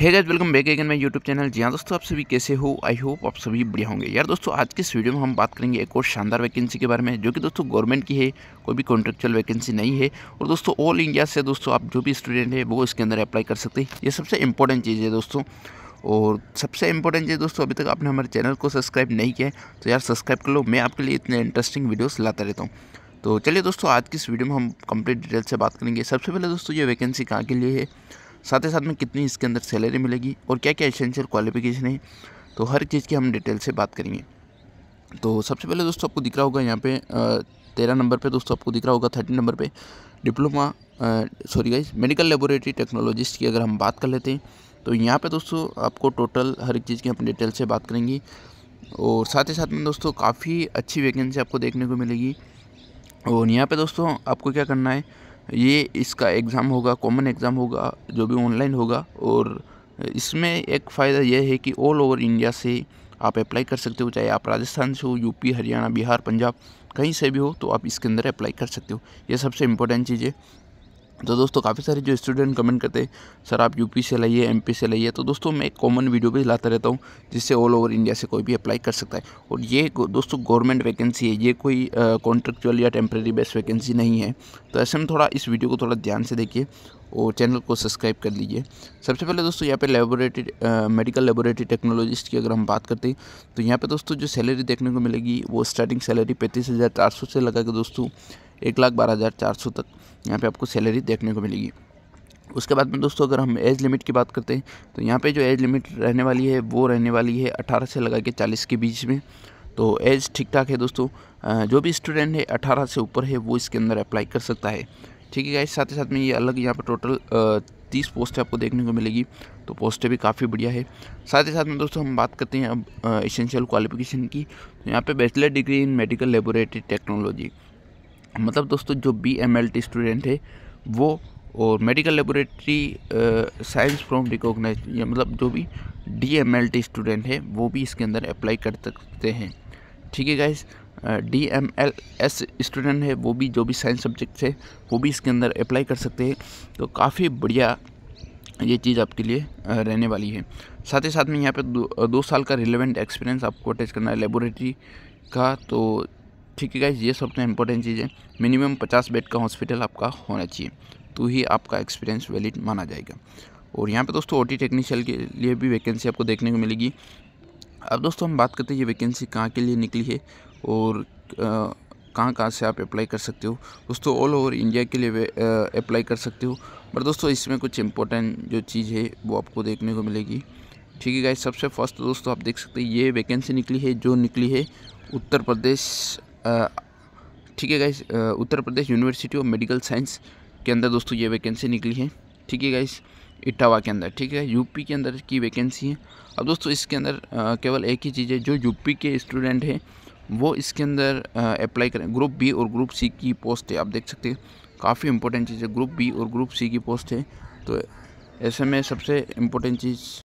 है guys welcome back again मैं YouTube channel जी हाँ दोस्तों आप सभी कैसे हो आई होप आप सभी बढ़िया होंगे यार दोस्तों आज के इस वीडियो में हम बात करेंगे एक और शानदार वैकेंसी के बारे में जो कि दोस्तों गवर्नमेंट की है कोई भी कॉन्ट्रेक्चुअल वैकेंसी नहीं है और दोस्तों ऑल इंडिया से दोस्तों आप जो भी स्टूडेंट है वो इसके अंदर अप्लाई कर सकते हैं ये सबसे इंपॉर्टेंट चीज़ है दोस्तों और सबसे इंपॉर्टेंट चीज़ दोस्तों अभी तक आपने हमारे चैनल को सब्सक्राइब नहीं किया है तो यार सब्सक्राइब कर लो मैं आपके लिए इतने इंटरेस्टिंग वीडियोज़ लाता रहता हूँ तो चलिए दोस्तों आज की इस वीडियो में हम कंप्लीट डिटेल से बात करेंगे सबसे पहले दोस्तों ये वैकेंसी कहाँ के लिए है साथ ही साथ में कितनी इसके अंदर सैलरी मिलेगी और क्या क्या एसेंशियल क्वालिफिकेशन है तो हर चीज़ की हम डिटेल से बात करेंगे तो सबसे पहले दोस्तों आपको दिख रहा होगा यहाँ पे तेरह नंबर पे दोस्तों आपको दिख रहा होगा थर्टीन नंबर पे diploma sorry guys medical laboratory technologist की अगर हम बात कर लेते हैं तो यहाँ पे दोस्तों आपको टोटल हर एक चीज़ की हम डिटेल से बात करेंगे और साथ ही साथ में दोस्तों काफ़ी अच्छी वैकेंसी आपको देखने को मिलेगी और यहाँ पर दोस्तों आपको क्या करना है ये इसका एग्ज़ाम होगा कॉमन एग्ज़ाम होगा जो भी ऑनलाइन होगा और इसमें एक फ़ायदा यह है कि ऑल ओवर इंडिया से आप अप्लाई कर सकते हो चाहे आप राजस्थान से हो यूपी हरियाणा बिहार पंजाब कहीं से भी हो तो आप इसके अंदर अप्लाई कर सकते हो ये सबसे इम्पोर्टेंट चीज़ है तो दोस्तों काफ़ी सारे जो स्टूडेंट कमेंट करते हैं सर आप यूपी से लाइए एमपी से लाइए तो दोस्तों मैं एक कॉमन वीडियो भी लाता रहता हूँ जिससे ऑल ओवर इंडिया से कोई भी अप्लाई कर सकता है और ये दोस्तों गवर्नमेंट वैकेंसी है ये कोई कॉन्ट्रेक्चुअल या टेम्प्रेरी बेस वैकेंसी नहीं है तो ऐसे में थोड़ा इस वीडियो को थोड़ा ध्यान से देखिए और चैनल को सब्सक्राइब कर लीजिए सबसे पहले दोस्तों यहाँ पे लेबोरेटरी मेडिकल लेबोरेटरी टेक्नोलॉजिस्ट की अगर हम बात करते हैं तो यहाँ पे दोस्तों जो सैलरी देखने को मिलेगी वो स्टार्टिंग सैलरी पैंतीस हज़ार चार सौ से लगा के दोस्तों एक लाख बारह हज़ार चार सौ तक यहाँ पे आपको सैलरी देखने को मिलेगी उसके बाद में दोस्तों अगर हम एज लिमिट की बात करते हैं तो यहाँ पे जो एज लिमिट रहने वाली है वो रहने वाली है अठारह से लगा के चालीस के बीच में तो एज ठीक ठाक है दोस्तों जो भी स्टूडेंट है अठारह से ऊपर है वो इसके अंदर अप्लाई कर सकता है ठीक है इस साथ ही साथ में ये अलग यहाँ पर टोटल तीस पोस्टें आपको देखने को मिलेगी तो पोस्टें भी काफ़ी बढ़िया है साथ ही साथ में दोस्तों हम बात करते हैं अब एसेंशियल क्वालिफिकेशन की तो यहाँ पे bachelor degree in medical laboratory technology मतलब दोस्तों जो B M L T student है वो और medical laboratory science from recognise मतलब जो भी D M L T student है वो भी इसके अंदर अप्लाई कर सकते हैं ठीक है guys D M L S student है वो भी जो भी साइंस सब्जेक्ट है वो भी इसके अंदर अप्लाई कर सकते हैं तो काफ़ी बढ़िया ये चीज़ आपके लिए रहने वाली है साथ ही साथ में यहाँ पे दो, दो साल का रिलेवेंट एक्सपीरियंस आपको अटैच करना है लेबोरेटरी का तो ठीक है गाइज ये सब तो इम्पोर्टेंट है मिनिमम पचास बेड का हॉस्पिटल आपका होना चाहिए तो ही आपका एक्सपीरियंस वैलिड माना जाएगा और यहाँ पे दोस्तों ओटी टेक्नीशियल के लिए भी वैकेंसी आपको देखने को मिलेगी अब दोस्तों हम बात करते हैं ये वैकेंसी कहाँ के लिए निकली है और कहाँ कहाँ से आप अप्लाई कर सकते हो दोस्तों ऑल ओवर इंडिया के लिए अप्लाई कर सकते हो पर दोस्तों इसमें कुछ इंपॉर्टेंट जो चीज़ है वो आपको देखने को मिलेगी ठीक है गाइज सबसे फर्स्ट दोस्तों आप देख सकते हैं ये वैकेंसी निकली है जो निकली है उत्तर प्रदेश ठीक है guys Uttar Pradesh University of Medical Science के अंदर दोस्तों ये वैकेंसी निकली है ठीक है गाइस इटावा के अंदर ठीक है यूपी के अंदर की वैकेंसी है अब दोस्तों इसके अंदर केवल एक ही चीज़ है जो यूपी के स्टूडेंट हैं वो इसके अंदर अप्लाई करें ग्रुप बी और ग्रुप सी की पोस्ट है आप देख सकते हैं काफ़ी इंपॉर्टेंट चीज़ है ग्रुप बी और ग्रुप सी की पोस्ट है तो ऐसे में सबसे इम्पोर्टेंट चीज़